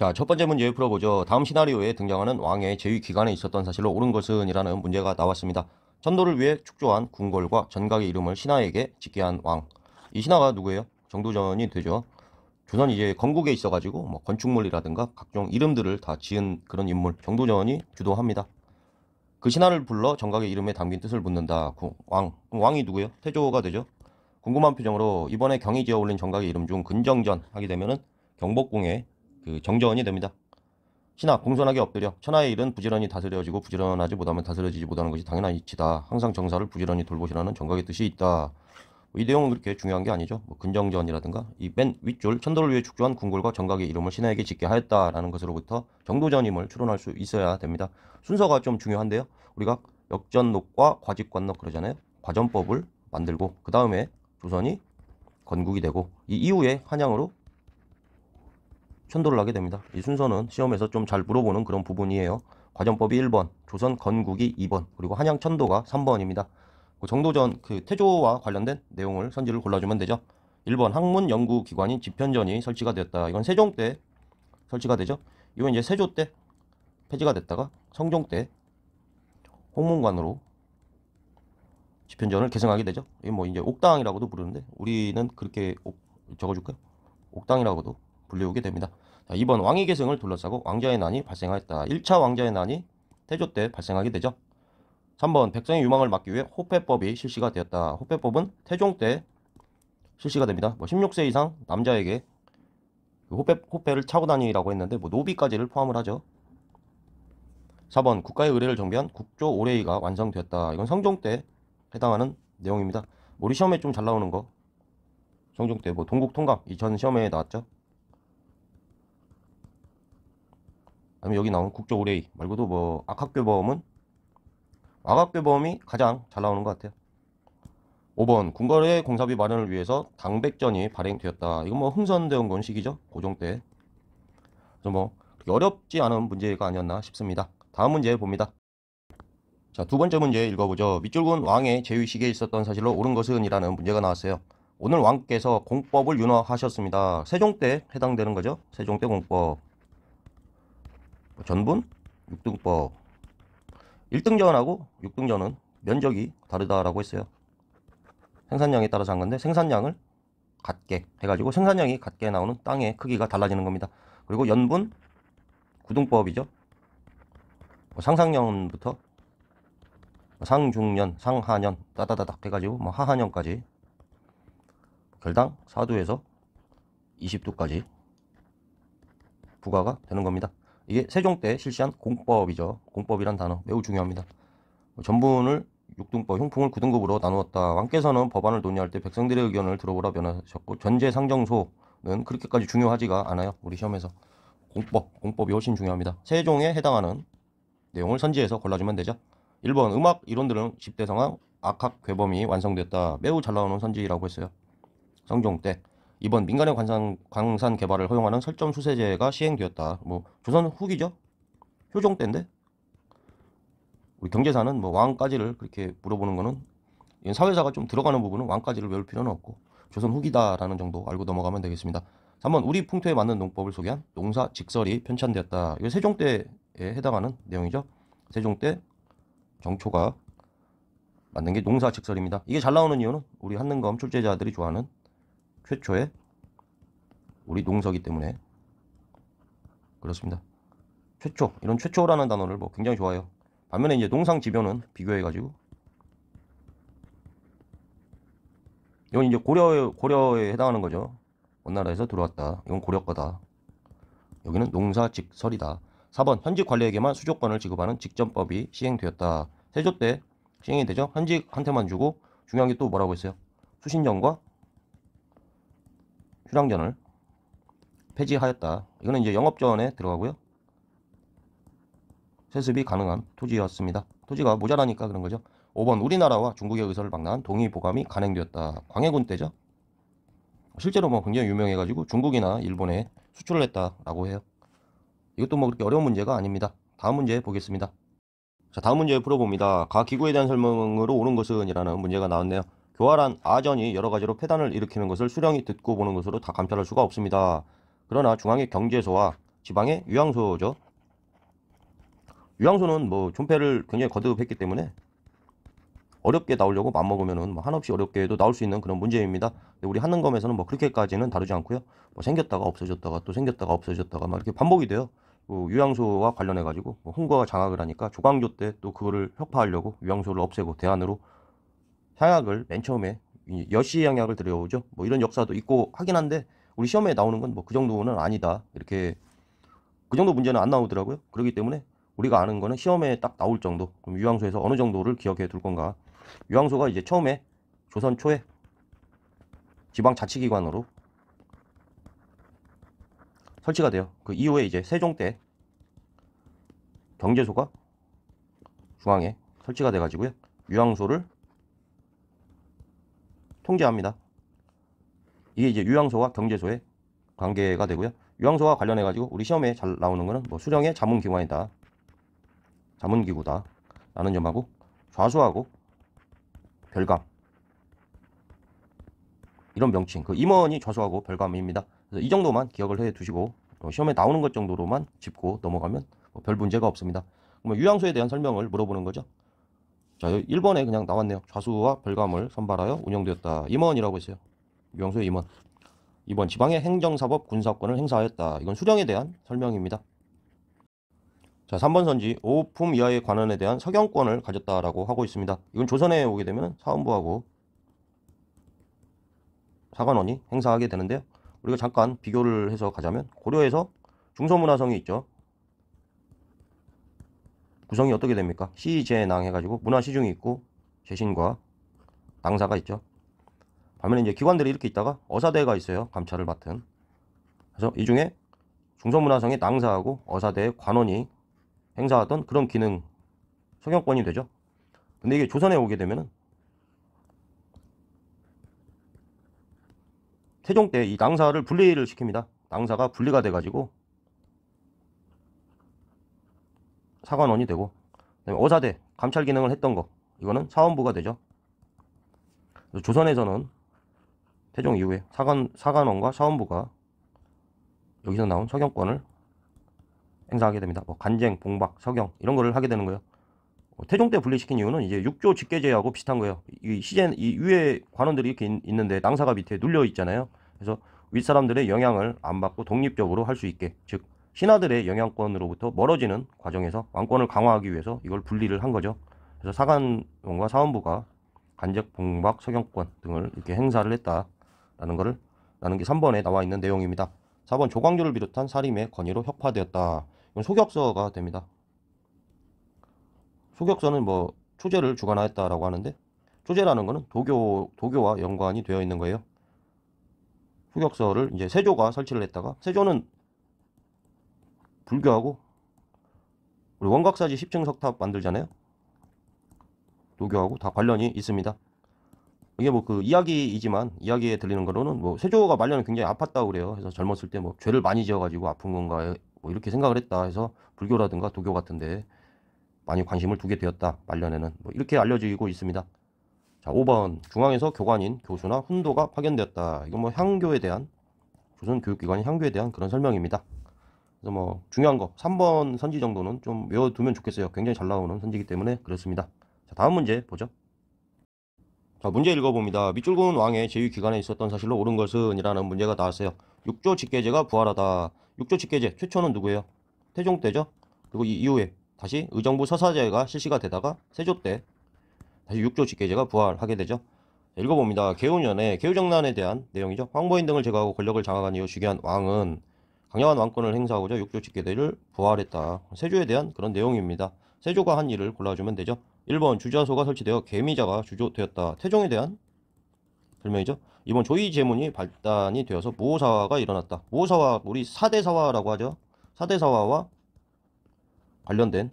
자, 첫 번째 문제 풀어보죠. 다음 시나리오에 등장하는 왕의 재위 기간에 있었던 사실로 옳은 것은이라는 문제가 나왔습니다. 전도를 위해 축조한 궁궐과 전각의 이름을 신하에게 짓게 한 왕. 이 신하가 누구예요? 정도전이 되죠. 조선 이제 건국에 있어가지고 뭐 건축물이라든가 각종 이름들을 다 지은 그런 인물 정도전이 주도합니다. 그 신하를 불러 정각의 이름에 담긴 뜻을 묻는다. 그 왕. 왕이 누구예요? 태조가 되죠. 궁금한 표정으로 이번에 경이 지어 올린 정각의 이름 중 근정전 하게 되면은 경복궁에 그정전이 됩니다. 신하 공손하게 엎드려 천하의 일은 부지런히 다스려지고 부지런하지 못하면 다스려지지 못하는 것이 당연한 이치다. 항상 정사를 부지런히 돌보시라는 정각의 뜻이 있다. 뭐 이 내용은 그렇게 중요한 게 아니죠. 뭐 근정전이라든가 이맨 윗줄 천도를 위해 축조한 궁궐과 정각의 이름을 신하에게 짓게 하였다라는 것으로부터 정도전임을 추론할 수 있어야 됩니다. 순서가 좀 중요한데요. 우리가 역전록과 과직관록 그러잖아요. 과전법을 만들고 그 다음에 조선이 건국이 되고 이 이후에 한양으로 천도를 하게 됩니다. 이 순서는 시험에서 좀 잘 물어보는 그런 부분이에요. 과정법이 1번, 조선 건국이 2번, 그리고 한양 천도가 3번입니다. 그 정도전 그 태조와 관련된 내용을 선지를 골라주면 되죠. 1번 학문 연구 기관인 집현전이 설치가 됐다. 이건 세종 때 설치가 되죠. 이건 이제 세조 때 폐지가 됐다가 성종 때 홍문관으로 집현전을 계승하게 되죠. 이뭐 이제 옥당이라고도 부르는데 우리는 그렇게 적어줄까요? 옥당이라고도 불리우게 됩니다. 자, 2번 왕위 계승을 둘러싸고 왕자의 난이 발생하였다. 1차 왕자의 난이 태조 때 발생하게 되죠. 3번 백성의 유망을 막기 위해 호패법이 실시가 되었다. 호패법은 태종 때 실시가 됩니다. 뭐 16세 이상 남자에게 그 호패, 호패를 차고 다니라고 했는데 뭐 노비까지를 포함을 하죠. 4번 국가의 의뢰를 정비한 국조 오레이가 완성되었다. 이건 성종 때 해당하는 내용입니다. 뭐 우리 시험에 좀 잘 나오는 거 성종 때 뭐 동국 통감 이전 시험에 나왔죠. 다음에 여기 나오는 국적 오레이 말고도 뭐 악학교범은 악학교범이 가장 잘 나오는 것 같아요. 5번 궁궐의 공사비 마련을 위해서 당백전이 발행되었다. 이건 뭐 흥선대원 건식이죠. 고종 때. 그래서 뭐 어렵지 않은 문제가 아니었나 싶습니다. 다음 문제 봅니다. 자, 두 번째 문제 읽어보죠. 밑줄군 왕의 제위식에 있었던 사실로 옳은 것은 이라는 문제가 나왔어요. 오늘 왕께서 공법을 윤화하셨습니다. 세종 때 해당되는 거죠. 세종 때 공법. 전분, 6등법. 1등전하고 6등전은 면적이 다르다라고 했어요. 생산량에 따라서 한 건데 생산량을 같게 해가지고 생산량이 같게 나오는 땅의 크기가 달라지는 겁니다. 그리고 연분, 구등법이죠. 뭐 상상년부터 상중년, 상하년, 따다다닥 해가지고 뭐 하하년까지 결당 4도에서 20도까지 부과가 되는 겁니다. 이게 세종 때 실시한 공법이죠. 공법이란 단어 매우 중요합니다. 전분을 6등법, 형풍을 9등급으로 나누었다. 왕께서는 법안을 논의할 때 백성들의 의견을 들어보라 변하셨고 전제 상정소는 그렇게까지 중요하지가 않아요. 우리 시험에서 공법, 공법이 훨씬 중요합니다. 세종에 해당하는 내용을 선지해서 골라주면 되죠. 1번 음악 이론들은 10대 성황 악학 괴범이 완성됐다. 매우 잘 나오는 선지라고 했어요. 성종 때 이번 민간의 관산, 광산 개발을 허용하는 설점 수세제가 시행되었다. 뭐 조선 후기죠? 효종 때인데 우리 경제사는 뭐 왕까지를 그렇게 물어보는 거는 사회사가 좀 들어가는 부분은 왕까지를 외울 필요는 없고 조선 후기다라는 정도 알고 넘어가면 되겠습니다. 3번 우리 풍토에 맞는 농법을 소개한 농사 직설이 편찬되었다. 이거 세종 때에 해당하는 내용이죠. 세종 때 정초가 맞는 게 농사 직설입니다. 이게 잘 나오는 이유는 우리 한능검 출제자들이 좋아하는 최초의 우리 농서기 때문에 그렇습니다. 최초 이런 최초라는 단어를 뭐 굉장히 좋아해요. 반면에 이제 농상지변은 비교해가지고 이건 이제 고려 고려에 해당하는 거죠. 원나라에서 들어왔다. 이건 고려 거다. 여기는 농사직설이다. 4번 현직 관리에게만 수족관을 지급하는 직전법이 시행되었다. 세조 때 시행이 되죠. 현직한테만 주고 중요한 게 또 뭐라고 했어요? 수신령과 휴랑전을 폐지하였다. 이거는 이제 영업전에 들어가고요. 세습이 가능한 토지였습니다. 토지가 모자라니까 그런 거죠. 5번 우리나라와 중국의 의사를 막는 동의보감이 간행되었다. 광해군 때죠. 실제로 뭐 굉장히 유명해가지고 중국이나 일본에 수출을 했다라고 해요. 이것도 뭐 그렇게 어려운 문제가 아닙니다. 다음 문제 보겠습니다. 자 다음 문제 풀어봅니다. 가 기구에 대한 설명으로 옳은 것은 이라는 문제가 나왔네요. 교활한 아전이 여러 가지로 폐단을 일으키는 것을 수령이 듣고 보는 것으로 다 감찰할 수가 없습니다. 그러나 중앙의 경제소와 지방의 유양소죠. 유양소는 뭐 존폐를 굉장히 거듭했기 때문에 어렵게 나오려고 맘먹으면은 뭐 한없이 어렵게도 나올 수 있는 그런 문제입니다. 우리 한능검에서는 뭐 그렇게까지는 다루지 않고요. 뭐 생겼다가 없어졌다가 또 생겼다가 없어졌다가 막 이렇게 반복이 돼요. 그 뭐 유양소와 관련해 가지고 뭐 홍과가 장악을 하니까 조광조 때 또 그거를 혁파하려고 유양소를 없애고 대안으로 사약을맨 처음에 여시 의 향약을 들여오죠. 뭐 이런 역사도 있고 하긴 한데 우리 시험에 나오는 건 뭐 그 정도는 아니다. 이렇게 그 정도 문제는 안 나오더라고요. 그렇기 때문에 우리가 아는 거는 시험에 딱 나올 정도. 그럼 유황소에서 어느 정도를 기억해 둘 건가? 유황소가 이제 처음에 조선 초에 지방 자치기관으로 설치가 돼요. 그 이후에 이제 세종 때 경제소가 중앙에 설치가 돼가지고요. 유황소를 통제합니다. 이게 이제 유양소와 경제소의 관계가 되고요. 유양소와 관련해 가지고 우리 시험에 잘 나오는 거는 뭐 수령의 자문기관이다. 자문기구다. 라는 점하고 좌수하고 별감 이런 명칭 그 임원이 좌수하고 별감입니다. 그래서 이 정도만 기억을 해 두시고 시험에 나오는 것 정도로만 짚고 넘어가면 뭐별 문제가 없습니다. 그러면 유양소에 대한 설명을 물어보는 거죠. 자, 1번에 그냥 나왔네요. 좌수와 별감을 선발하여 운영되었다. 임원이라고 했어요. 유영수의 임원. 2번 지방의 행정사법 군사권을 행사하였다. 이건 수령에 대한 설명입니다. 자, 3번 선지 5품 이하의 관원에 대한 사경권을 가졌다라고 하고 있습니다. 이건 조선에 오게 되면 사헌부하고 사관원이 행사하게 되는데요. 우리가 잠깐 비교를 해서 가자면 고려에서 중소문화성이 있죠. 구성이 어떻게 됩니까? 시제낭 해가지고 문화시중이 있고 재신과 낭사가 있죠. 반면에 이제 기관들이 이렇게 있다가 어사대가 있어요. 감찰을 맡은. 그래서 이 중에 중소문화성의 낭사하고 어사대의 관원이 행사하던 그런 기능 소경권이 되죠. 근데 이게 조선에 오게 되면은 태종 때 이 낭사를 분리를 시킵니다. 낭사가 분리가 돼가지고 사관원이 되고 어사대 감찰 기능을 했던 거 이거는 사원부가 되죠. 조선에서는 태종 이후에 사관, 사관원과 사원부가 여기서 나온 서경권을 행사하게 됩니다. 뭐 간쟁, 봉박, 서경 이런 거를 하게 되는 거예요. 뭐 태종 때 분리시킨 이유는 이제 육조 직계제하고 비슷한 거예요. 이 시젠 이 위에 관원들이 이렇게 있, 는데 낭사가 밑에 눌려 있잖아요. 그래서 윗사람들의 영향을 안 받고 독립적으로 할 수 있게 즉 신하들의 영향권으로부터 멀어지는 과정에서 왕권을 강화하기 위해서 이걸 분리를 한 거죠. 그래서 사관원과 사원부가 간접 봉박 서경권 등을 이렇게 행사를 했다라는 거를 라는 게 3번에 나와 있는 내용입니다. 4번 조광조를 비롯한 사림의 권위로 혁파되었다. 이건 소격서가 됩니다. 소격서는 뭐 초제를 주관하였다라고 하는데 초제라는 거는 도교 도교와 연관이 되어 있는 거예요. 소격서를 이제 세조가 설치를 했다가 세조는 불교하고 우리 원각사지 10층 석탑 만들잖아요. 도교하고 다 관련이 있습니다. 이게 뭐 그 이야기이지만 이야기에 들리는 거로는 뭐 세조가 말년에 굉장히 아팠다 고 그래요. 그래서 젊었을 때 뭐 죄를 많이 지어가지고 아픈 건가 뭐 이렇게 생각을 했다 해서 불교라든가 도교 같은데 많이 관심을 두게 되었다 말년에는 뭐 이렇게 알려지고 있습니다. 자 5번 중앙에서 교관인 교수나 훈도가 파견되었다. 이건 뭐 향교에 대한 조선 교육기관의 향교에 대한 그런 설명입니다. 그래서 뭐 중요한 거 3번 선지 정도는 좀 외워두면 좋겠어요. 굉장히 잘 나오는 선지이기 때문에 그렇습니다. 자, 다음 문제 보죠. 자, 문제 읽어봅니다. 밑줄 그 왕의 제위 기간에 있었던 사실로 옳은 것은 이라는 문제가 나왔어요. 6조 직계제가 부활하다. 6조 직계제 최초는 누구예요? 태종 때죠. 그리고 이 이후에 다시 의정부 서사제가 실시가 되다가 세조 때 다시 6조 직계제가 부활하게 되죠. 읽어봅니다. 개운년의 개우정난에 대한 내용이죠. 황보인 등을 제거하고 권력을 장악한 이후 즉위한 왕은 강력한 왕권을 행사하고자 육조 직계대를 부활했다. 세조에 대한 그런 내용입니다. 세조가 한 일을 골라주면 되죠. 1번 주자소가 설치되어 개미자가 주조되었다. 태종에 대한 설명이죠 2번 조이제문이 발단이 되어서 모호사화가 일어났다. 모호사화, 우리 사대사화라고 하죠. 사대사화와 관련된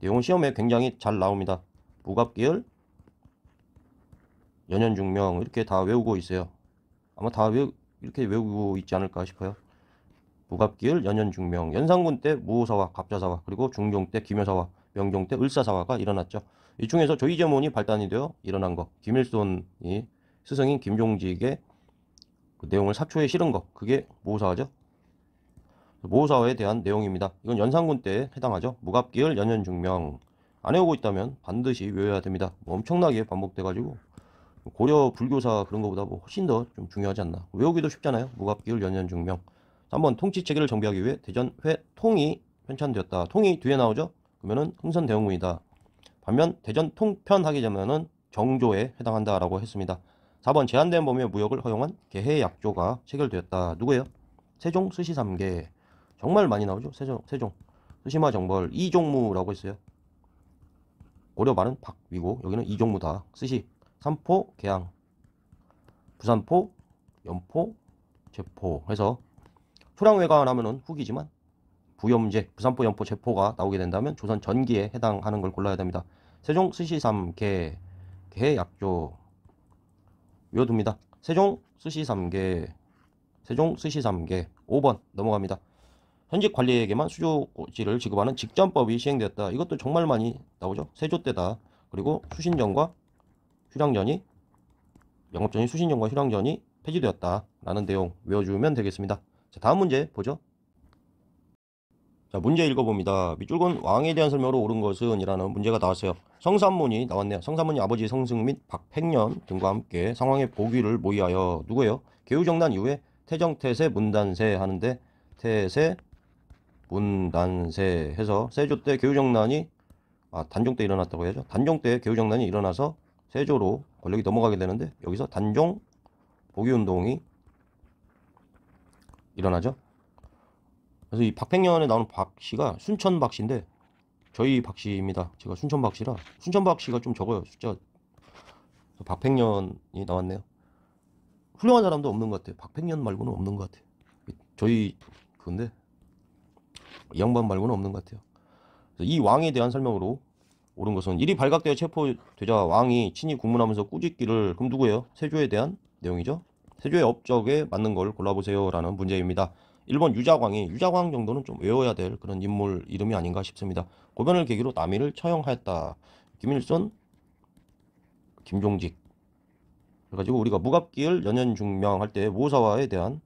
내용 시험에 굉장히 잘 나옵니다. 무갑계열연연중명 이렇게 다 외우고 있어요. 아마 다 외우, 이렇게 외우고 있지 않을까 싶어요. 무갑길을 연현중명, 연산군 때 무호사화, 갑자사화, 그리고 중종 때 김여사화, 명종 때 을사사화가 일어났죠. 이 중에서 조이제문이 발단이 되어 일어난 것, 김일손이 스승인 김종직의 그 내용을 사초에 실은 것, 그게 무호사화죠. 무호사화에 대한 내용입니다. 이건 연산군 때에 해당하죠. 무갑기을, 연현중명. 안 외우고 있다면 반드시 외워야 됩니다. 뭐 엄청나게 반복돼가지고 고려 불교사 그런 것보다 뭐 훨씬 더 좀 중요하지 않나. 외우기도 쉽잖아요. 무갑기울 연년중명. 3번 통치 체계를 정비하기 위해 대전 회 통이 편찬되었다. 통이 뒤에 나오죠? 그러면은 흥선 대흥군이다. 반면 대전 통편하게 되면은 정조에 해당한다라고 했습니다. 4번 제한된 범위의 무역을 허용한 개해 약조가 체결되었다. 누구예요? 세종 스시삼계. 정말 많이 나오죠? 세종, 세종. 스시마 정벌 이종무라고 있어요. 고려 말은 박위고 여기는 이종무다. 스시 삼포 개항 부산포 연포 제포 해서 초량외관 하면은 후기지만 부염제, 부산포, 연포, 제포가 나오게 된다면 조선 전기에 해당하는 걸 골라야 됩니다. 세종 스시삼 개, 개 약조 외워둡니다. 세종 스시삼 개, 세종 스시삼 개 5번 넘어갑니다. 현직 관리에게만 수조지를 고 지급하는 직전법이 시행되었다. 이것도 정말 많이 나오죠. 세조 때다. 그리고 수신전과 휴량전이 영업전이 수신전과 휴량전이 폐지되었다. 라는 내용 외워주면 되겠습니다. 자, 다음 문제 보죠. 자, 문제 읽어봅니다. 밑줄건 왕에 대한 설명으로 옳은 것은 이라는 문제가 나왔어요. 성삼문이 나왔네요. 성삼문이 아버지 성승 및 박팽년 등과 함께 상황의 보기를 모의하여 누구예요? 개우정난 이후에 태정태세 문단세 하는데 태세 문단세 해서 세조 때 개우정난이 아 단종 때 일어났다고 해야죠. 단종 때 개우정난이 일어나서 세조로 권력이 넘어가게 되는데 여기서 단종 보기운동이 일어나죠. 그래서 이 박팽년에 나오는 박씨가 순천 박씨인데 저희 박씨입니다. 제가 순천 박씨라 순천 박씨가 좀 적어요. 숫자 박팽년이 나왔네요. 훌륭한 사람도 없는 것 같아요. 박팽년 말고는 없는 것 같아요. 저희 그데이 양반 말고는 없는 것 같아요. 이 왕에 대한 설명으로 옳은 것은 일이 발각되어 체포되자 왕이 친히 국문하면서 꾸짖기를 그럼 누요 세조에 대한 내용이죠. 세조의 업적에 맞는 걸 골라보세요 라는 문제입니다. 1번 유자광이 유자광 정도는 좀 외워야 될 그런 인물 이름이 아닌가 싶습니다. 고변을 계기로 남인을 처형하였다. 김일손, 김종직. 그래가지고 우리가 무갑기 연연 증명할 때 모사화에 대한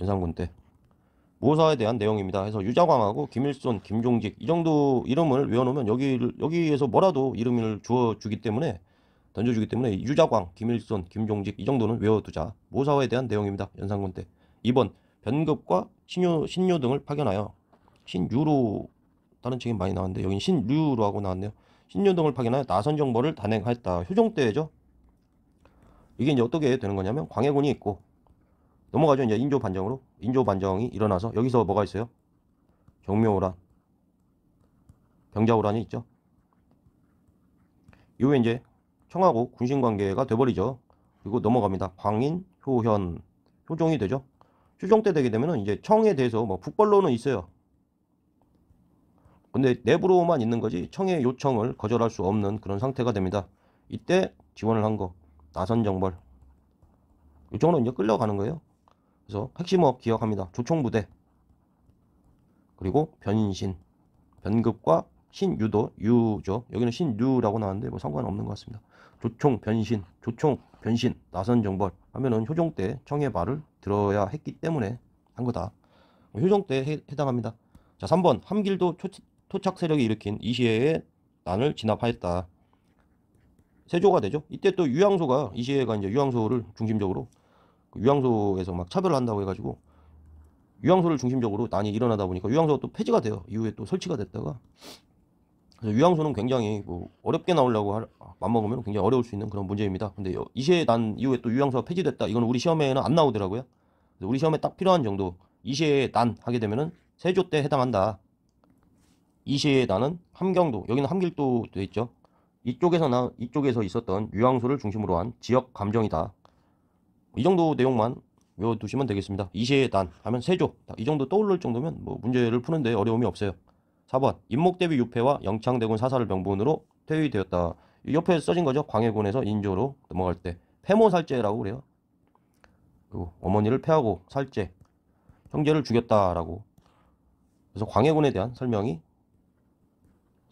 연산군 때 모사에 대한 내용입니다. 해서 유자광하고 김일손, 김종직 이 정도 이름을 외워놓으면 여기 여기에서 뭐라도 이름을 주어 주기 때문에 던져주기 때문에 유자광, 김일손, 김종직 이 정도는 외워두자. 모사화에 대한 내용입니다. 연산군 때. 2번 변급과 신유신유 등을 파견하여 신유로 다른 책이 많이 나왔는데 여긴 신류로 하고 나왔네요. 신료 등을 파견하여 나선 정보를단행하였다 효종 때죠. 이게 이제 어떻게 되는 거냐면 광해군이 있고 넘어가죠. 이제 인조 반정으로 인조 반정이 일어나서 여기서 뭐가 있어요? 정묘호란, 병자호란이 있죠. 이후에 이제 청하고 군신 관계가 돼버리죠. 그리고 넘어갑니다. 광인, 효현, 효종이 되죠. 효종 때 되게 되면 이제 청에 대해서 뭐 북벌로는 있어요. 근데 내부로만 있는 거지 청의 요청을 거절할 수 없는 그런 상태가 됩니다. 이때 지원을 한 거. 나선 정벌. 이쪽으로 이제 끌려가는 거예요. 그래서 핵심업 기억합니다. 조총부대. 그리고 변신. 변급과 신유도, 유죠. 여기는 신유라고 나왔는데 뭐 상관없는 것 같습니다. 조총 변신, 조총 변신, 나선 정벌 하면은 효종 때 청의 말을 들어야 했기 때문에 한 거다. 효종 때에 해당합니다. 자, 3번 함길도 초, 토착 세력이 일으킨 이시해의 난을 진압하였다. 세조가 되죠. 이때 또 유양소가 이시해가 이제 유양소를 중심적으로 그 유양소에서 막 차별을 한다고 해가지고 유양소를 중심적으로 난이 일어나다 보니까 유양소가 또 폐지가 돼요. 이후에 또 설치가 됐다가 유황소는 굉장히 뭐 어렵게 나오려고 하, 아, 먹으면 굉장히 어려울 수 있는 그런 문제입니다. 근데 이시에 난 이후에 또 유황소가 폐지됐다. 이건 우리 시험에는 안 나오더라고요. 우리 시험에 딱 필요한 정도 이시에 난 하게 되면은 세조 때 해당한다. 이시에 난은 함경도 여기는 함길도 돼 있죠. 이쪽에서나 이쪽에서 있었던 유황소를 중심으로 한 지역 감정이다. 이 정도 내용만 외워두시면 되겠습니다. 이시에 난 하면 세조 이 정도 떠오를 정도면 뭐 문제를 푸는데 어려움이 없어요. 4번 임목대비 유폐와 영창대군 사살를 명분으로 퇴위되었다. 옆에 써진 거죠. 광해군에서 인조로 넘어갈 때폐모살제라고 그래요. 그리고 어머니를 폐하고 살제, 형제를 죽였다라고. 그래서 광해군에 대한 설명이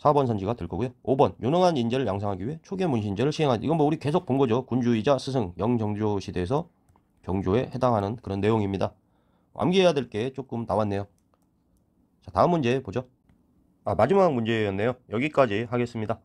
4번 선지가 될 거고요. 5번 유능한 인재를 양성하기 위해 초계 문신제를 시행한 이건 뭐 우리 계속 본 거죠. 군주이자 스승 영정조 시대에서 경조에 해당하는 그런 내용입니다. 암기해야 될 게 조금 나왔네요. 자, 다음 문제 보죠. 아, 마지막 문제였네요. 여기까지 하겠습니다.